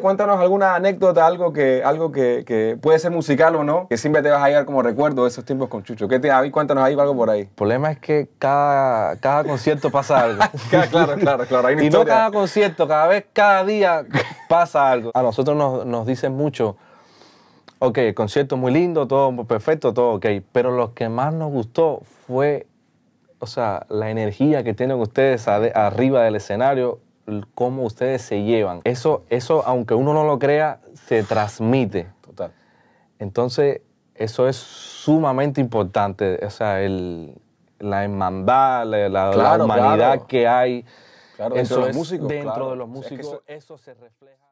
Cuéntanos alguna anécdota, algo que algo que, puede ser musical o no, que siempre te vas a llevar como recuerdo de esos tiempos con Chucho. ¿Qué te, ahí cuéntanos ahí algo por ahí. El problema es que cada, cada concierto pasa algo. claro, claro, claro. y no cada concierto, cada vez, cada día pasa algo. A nosotros nos, dicen mucho, ok, el concierto muy lindo, todo perfecto, todo ok, pero lo que más nos gustó fue, o sea, la energía que tienen ustedes arriba del escenario cómo ustedes se llevan. Eso, eso, aunque uno no lo crea, se transmite. Total. Entonces, eso es sumamente importante. O sea, el, la hermandad, la, humanidad que hay dentro, de los músicos, eso se refleja.